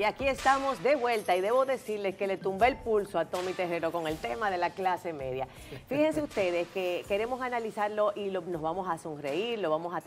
Y aquí estamos de vuelta y debo decirles que le tumbé el pulso a Tommy Tejero con el tema de la clase media. Fíjense ustedes que queremos analizarlo y nos vamos a sonreír, lo vamos a,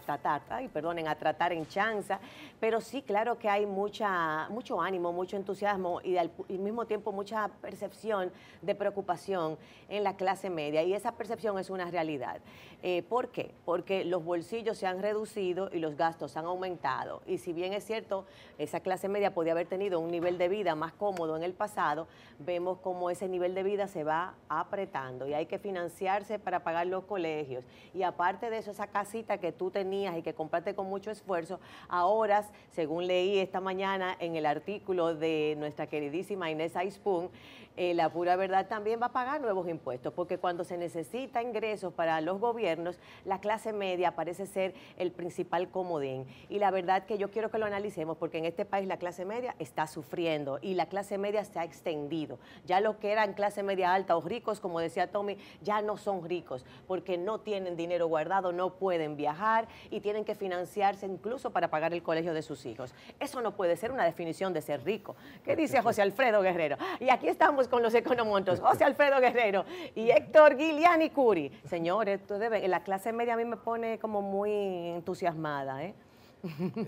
tratar, perdonen, a tratar en chanza, pero sí, claro que hay mucha, mucho ánimo, mucho entusiasmo y al, mismo tiempo mucha percepción de preocupación en la clase media y esa percepción es una realidad. Eh, ¿Por qué? Porque los bolsillos se han reducido y los gastos han aumentado y si bien es cierto, esa clase media podía haber tenido un nivel de vida más cómodo en el pasado, vemos como ese nivel de vida se va apretando y hay que financiarse para pagar los colegios. Y aparte de eso, esa casita que tú tenías y que compraste con mucho esfuerzo, ahora, según leí esta mañana en el artículo de nuestra queridísima Inés Aispun, eh, la pura verdad también va a pagar nuevos impuestos, porque cuando se necesita ingresos para los gobiernos, la clase media parece ser el principal comodín. Y la verdad que yo quiero que lo analicemos, porque en este país la clase media está sufriendo y la clase media se ha extendido. Ya lo que eran clase media alta o ricos, como decía Tommy, ya no son ricos porque no tienen dinero guardado, no pueden viajar y tienen que financiarse incluso para pagar el colegio de sus hijos. Eso no puede ser una definición de ser rico. ¿Qué dice José Alfredo Guerrero? Y aquí estamos con los economontos, José Alfredo Guerrero y Héctor Giliani Curi. Señores, la clase media a mí me pone como muy entusiasmada. ¿eh?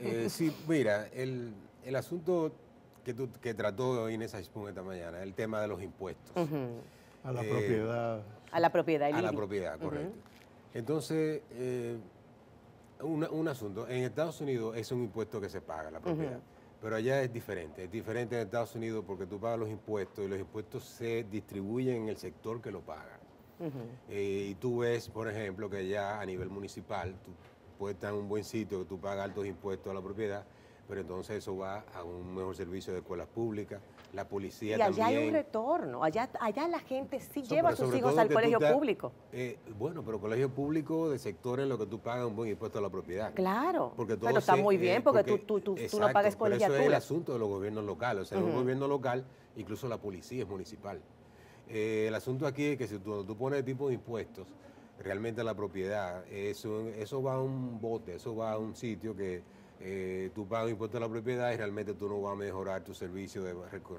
Eh, sí, mira, el, el asunto que, que trató Inés Aispun esta mañana, el tema de los impuestos. A la eh, propiedad. A la propiedad. A la propiedad, correcto. Entonces, eh, un asunto. En Estados Unidos es un impuesto que se paga, la propiedad. Pero allá es diferente. Es diferente en Estados Unidos porque tú pagas los impuestos y los impuestos se distribuyen en el sector que lo paga. Eh, y tú ves, por ejemplo, que ya a nivel municipal, tú puedes estar en un buen sitio que tú pagas altos impuestos a la propiedad, pero entonces eso va a un mejor servicio de escuelas públicas, la policía también. Y allá hay un retorno, allá, allá la gente sí lleva a sus hijos al colegio público. Eh, bueno, pero colegio público de sectores en lo que tú pagas un buen impuesto a la propiedad. Claro, porque pero está muy eh, bien porque, tú, tú, tú, no pagas colegiatura. eso es el asunto de los gobiernos locales, o sea, un gobierno local incluso la policía es municipal. Eh, el asunto aquí es que si tú, pones el tipo de impuestos, realmente a la propiedad, eso, eso va a un bote, eso va a un sitio que eh, tú pagas impuesto a la propiedad y realmente tú no vas a mejorar tu servicio de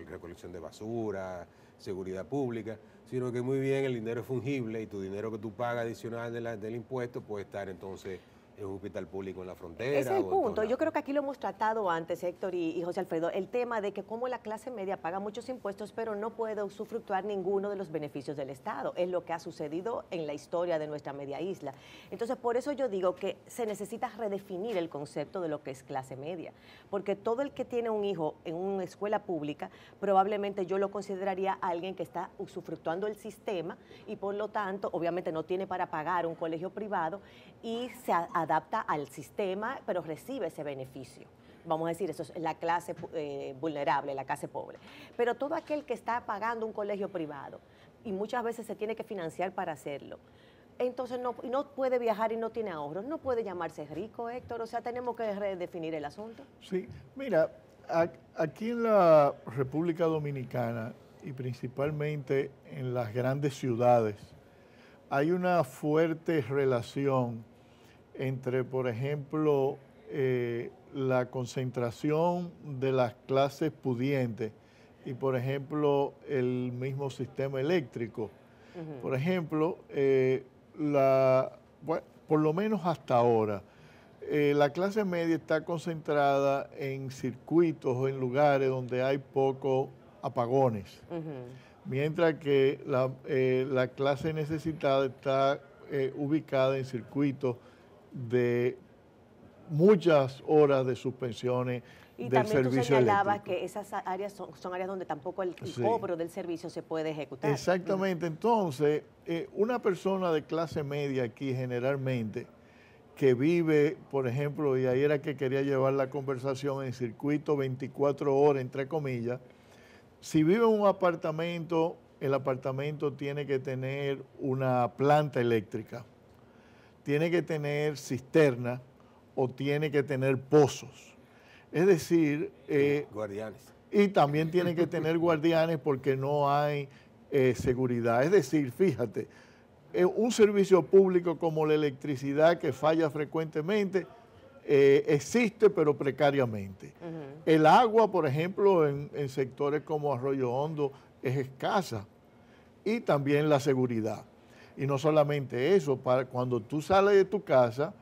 recolección de basura, seguridad pública, sino que muy bien el dinero es fungible y tu dinero que tú pagas adicional del impuesto puede estar entonces es un hospital público en la frontera. es el punto. Yo creo que aquí lo hemos tratado antes, Héctor y, José Alfredo, el tema de que como la clase media paga muchos impuestos, pero no puede usufructuar ninguno de los beneficios del Estado. Es lo que ha sucedido en la historia de nuestra media isla. Entonces, por eso yo digo que se necesita redefinir el concepto de lo que es clase media, porque todo el que tiene un hijo en una escuela pública, probablemente yo lo consideraría alguien que está usufructuando el sistema y por lo tanto, obviamente no tiene para pagar un colegio privado y se ha adapta al sistema, pero recibe ese beneficio. Vamos a decir, eso es la clase eh, vulnerable, la clase pobre. Pero todo aquel que está pagando un colegio privado y muchas veces se tiene que financiar para hacerlo, entonces no, no puede viajar y no tiene ahorros, no puede llamarse rico, Héctor. O sea, tenemos que redefinir el asunto. Sí, mira, aquí en la República Dominicana y principalmente en las grandes ciudades, hay una fuerte relación entre, por ejemplo, eh, la concentración de las clases pudientes y, por ejemplo, el mismo sistema eléctrico. Por ejemplo, eh, la, bueno, por lo menos hasta ahora, eh, la clase media está concentrada en circuitos o en lugares donde hay pocos apagones, mientras que la clase necesitada está ubicada en circuitos de muchas horas de suspensiones y del también servicio tú señalabas que esas áreas son, áreas donde tampoco el, cobro del servicio se puede ejecutar. Exactamente. Mm. Entonces, eh, una persona de clase media aquí generalmente que vive, por ejemplo, y ahí era que quería llevar la conversación en circuito 24 horas, entre comillas, si vive en un apartamento, el apartamento tiene que tener una planta eléctrica tiene que tener cisterna o tiene que tener pozos. Es decir... Eh, guardianes. Y también tiene que tener guardianes porque no hay eh, seguridad. Es decir, fíjate, eh, un servicio público como la electricidad que falla frecuentemente existe pero precariamente. El agua, por ejemplo, en sectores como Arroyo Hondo es escasa. Y también la seguridad. Y no solamente eso, para cuando tú sales de tu casa,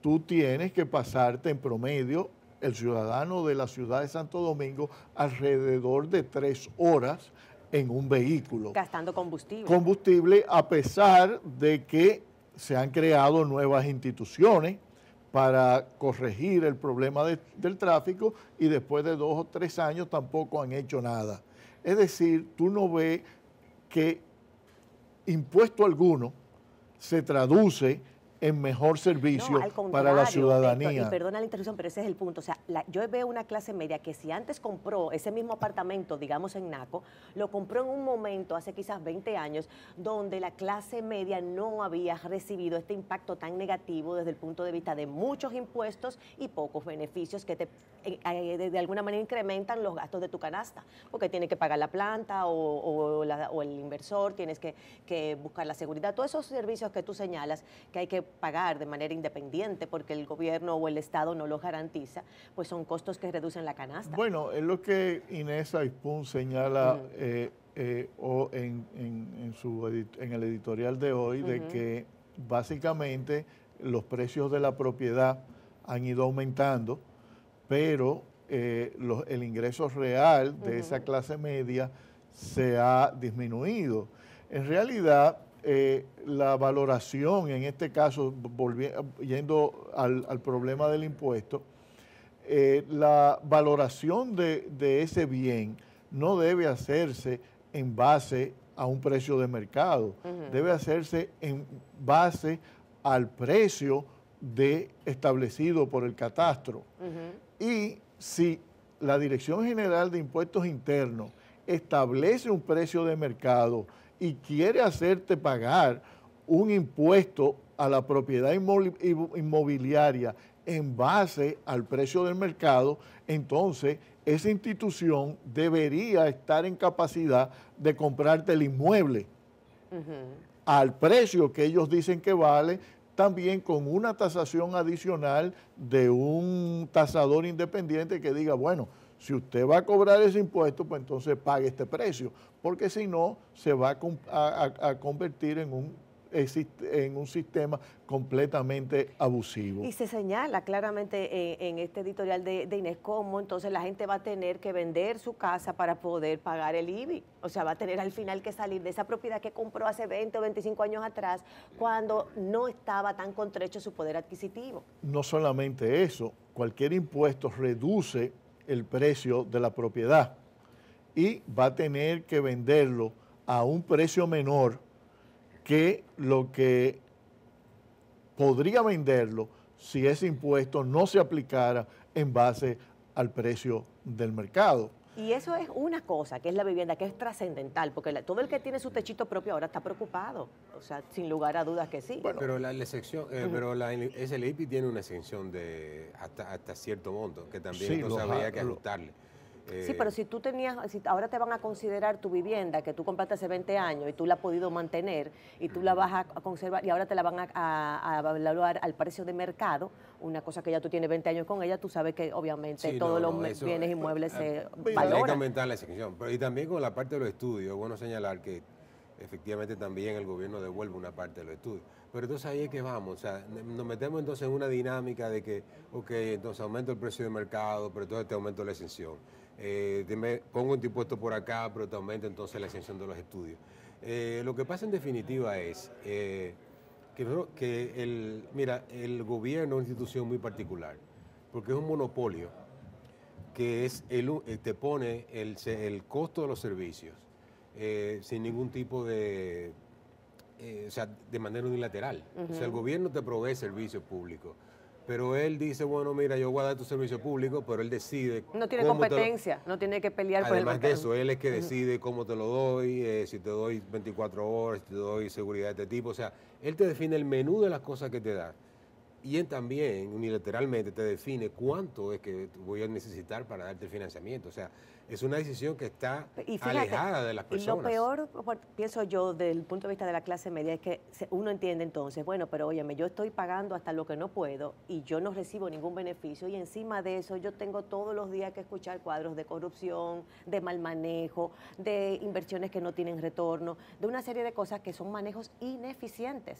tú tienes que pasarte en promedio el ciudadano de la ciudad de Santo Domingo alrededor de tres horas en un vehículo. Gastando combustible. Combustible a pesar de que se han creado nuevas instituciones para corregir el problema del tráfico y después de dos o tres años tampoco han hecho nada. Es decir, tú no ves que impuesto alguno se traduce en mejor servicio para la ciudadanía. y perdona la interrupción, pero ese es el punto. O sea, la, yo veo una clase media que si antes compró ese mismo apartamento, digamos en Naco, lo compró en un momento, hace quizás 20 años, donde la clase media no había recibido este impacto tan negativo desde el punto de vista de muchos impuestos y pocos beneficios que te, eh, eh, de, alguna manera incrementan los gastos de tu canasta, porque tiene que pagar la planta o, el inversor, tienes que, que buscar la seguridad, todos esos servicios que tú señalas que hay que pagar de manera independiente porque el gobierno o el Estado no lo garantiza, pues son costos que reducen la canasta. Bueno, es lo que Inés Aispun señala eh, eh, o en, su en el editorial de hoy, de que básicamente los precios de la propiedad han ido aumentando, pero eh, el ingreso real de esa clase media se ha disminuido. En realidad, eh, la valoración, en este caso, yendo al, problema del impuesto, eh, la valoración de, ese bien no debe hacerse en base a un precio de mercado, debe hacerse en base al precio de establecido por el catastro. Y si la Dirección General de Impuestos Internos establece un precio de mercado y quiere hacerte pagar un impuesto a la propiedad inmobiliaria en base al precio del mercado, entonces esa institución debería estar en capacidad de comprarte el inmueble al precio que ellos dicen que vale también con una tasación adicional de un tasador independiente que diga, bueno, si usted va a cobrar ese impuesto, pues entonces pague este precio, porque si no, se va a, convertir en un en un sistema completamente abusivo. Y se señala claramente eh, en, este editorial de, Inés cómo entonces la gente va a tener que vender su casa para poder pagar el IBI. O sea, va a tener al final que salir de esa propiedad que compró hace 20 o 25 años atrás cuando no estaba tan contrecho su poder adquisitivo. No solamente eso, cualquier impuesto reduce el precio de la propiedad y va a tener que venderlo a un precio menor que lo que podría venderlo si ese impuesto no se aplicara en base al precio del mercado. Y eso es una cosa, que es la vivienda, que es trascendental, porque todo el que tiene su techito propio ahora está preocupado. O sea, sin lugar a dudas que sí. pero la, la eh, pero la tiene una exención de hasta, cierto monto, que también no entonces habría que ajustarle sí, pero eh, si tú tenías, si ahora te van a considerar tu vivienda que tú compraste hace 20 años y tú la has podido mantener y tú la vas a, conservar y ahora te la van a, evaluar al precio de mercado, una cosa que ya tú tienes 20 años con ella, tú sabes que obviamente todos los bienes eh, inmuebles eh, se valoran. Hay que aumentar la exención. y también con la parte de los estudios, bueno señalar que efectivamente también el gobierno devuelve una parte de los estudios. Pero entonces ahí es que vamos, o sea, nos metemos entonces en una dinámica de que, ok, entonces aumento el precio de mercado, pero entonces te aumento la exención eh, pongo un impuesto por acá, pero te aumenta entonces la exención de los estudios. Eh, lo que pasa en definitiva es eh, que, el, mira, el gobierno es una institución muy particular, porque es un monopolio que eh, te pone el, costo de los servicios sin ningún tipo de, o sea, de manera unilateral. O sea, el gobierno te provee servicios públicos pero él dice, bueno, mira, yo voy a dar tu servicio público, pero él decide. No tiene competencia, no tiene que pelear por el Además de eso, él es que decide cómo te lo doy, eh, si te doy 24 horas, si te doy seguridad de este tipo. O sea, él te define el menú de las cosas que te da. Y él también unilateralmente te define cuánto es que voy a necesitar para darte el financiamiento. O sea, es una decisión que está alejada de las personas. lo peor, pienso yo, desde el punto de vista de la clase media, es que uno entiende entonces, bueno, pero óyeme, yo estoy pagando hasta lo que no puedo y yo no recibo ningún beneficio y encima de eso yo tengo todos los días que escuchar cuadros de corrupción, de mal manejo, de inversiones que no tienen retorno, de una serie de cosas que son manejos ineficientes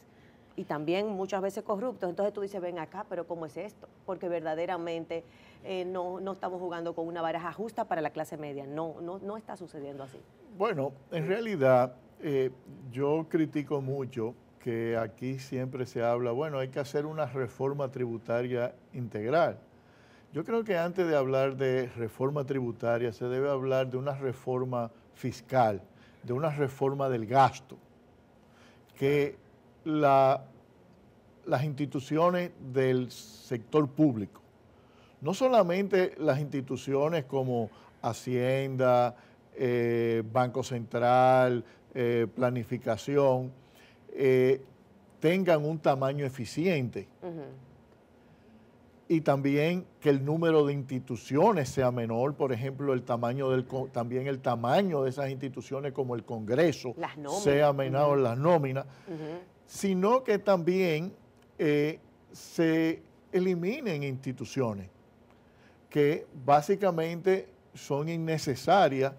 y también muchas veces corruptos. Entonces tú dices, ven acá, pero ¿cómo es esto? Porque verdaderamente eh, no, estamos jugando con una baraja justa para la clase media. No, no, no está sucediendo así. Bueno, en realidad eh, yo critico mucho que aquí siempre se habla, bueno, hay que hacer una reforma tributaria integral. Yo creo que antes de hablar de reforma tributaria se debe hablar de una reforma fiscal, de una reforma del gasto, que la las instituciones del sector público, no solamente las instituciones como Hacienda, eh, Banco Central, eh, Planificación, eh, tengan un tamaño eficiente. Y también que el número de instituciones sea menor, por ejemplo, el tamaño del también el tamaño de esas instituciones como el Congreso sea menor las nóminas, sino que también eh, se eliminen instituciones que básicamente son innecesarias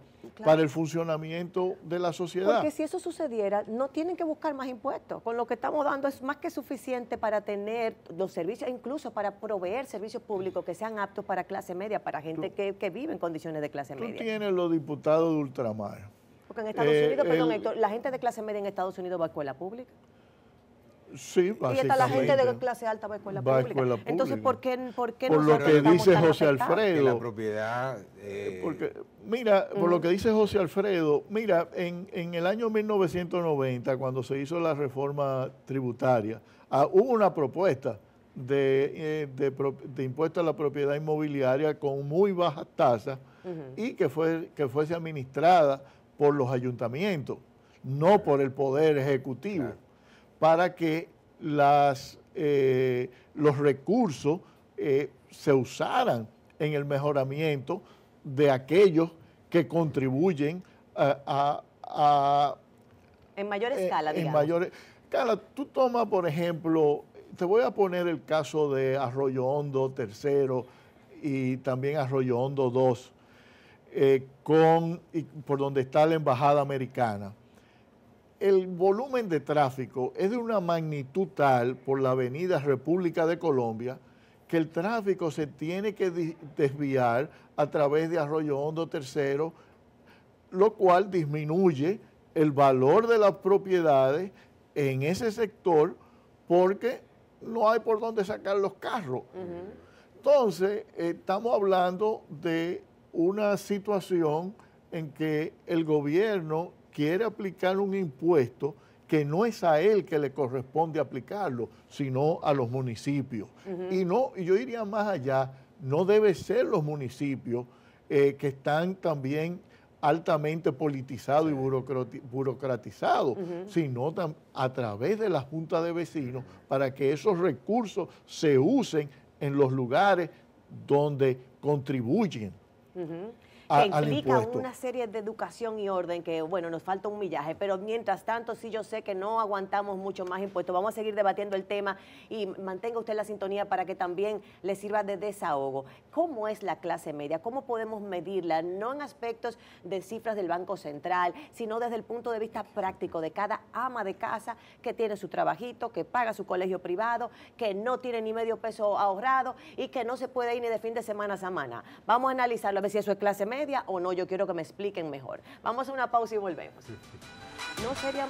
para el funcionamiento de la sociedad. Porque si eso sucediera, no tienen que buscar más impuestos. Con lo que estamos dando es más que suficiente para tener los servicios, incluso para proveer servicios públicos que sean aptos para clase media, para gente que, vive en condiciones de clase media. media. tienen los diputados de ultramar. Porque en Estados eh, Unidos, perdón, Héctor, la gente de clase media en Estados Unidos va a escuela pública. Y está la gente de clase alta va a escuela, pública. Entonces, ¿por qué, por Por lo que dice José Alfredo. la propiedad... Eh, eh, mira, por lo que dice José Alfredo, mira, en, el año 1990, cuando se hizo la reforma tributaria, ah, hubo una propuesta eh, de, impuesto a la propiedad inmobiliaria con muy bajas tasas y que, fue, que fuese administrada por los ayuntamientos, no por el poder ejecutivo para que las, eh, los recursos eh, se usaran en el mejoramiento de aquellos que contribuyen a... en mayor eh, escala, digamos. En mayor Tú toma, por ejemplo, te voy a poner el caso de Arroyo Hondo III y también Arroyo Hondo II, con, por donde está la Embajada Americana el volumen de tráfico es de una magnitud tal por la avenida República de Colombia que el tráfico se tiene que desviar a través de Arroyo Hondo Tercero, lo cual disminuye el valor de las propiedades en ese sector porque no hay por dónde sacar los carros. Entonces, estamos hablando de una situación en que el gobierno quiere aplicar un impuesto que no es a él que le corresponde aplicarlo, sino a los municipios. Y yo iría más allá, no debe ser los municipios eh, que están también altamente politizados y burocratizados, sino a través de la Junta de Vecinos para que esos recursos se usen en los lugares donde contribuyen que implica una serie de educación y orden que, bueno, nos falta un millaje, pero mientras tanto sí yo sé que no aguantamos mucho más impuestos. Vamos a seguir debatiendo el tema y mantenga usted la sintonía para que también le sirva de desahogo. ¿Cómo es la clase media? ¿Cómo podemos medirla? No en aspectos de cifras del Banco Central, sino desde el punto de vista práctico de cada ama de casa que tiene su trabajito, que paga su colegio privado, que no tiene ni medio peso ahorrado y que no se puede ir ni de fin de semana a semana. Vamos a analizarlo, a ver si eso es clase media o no? Yo quiero que me expliquen mejor. Vamos a una pausa y volvemos. No sería...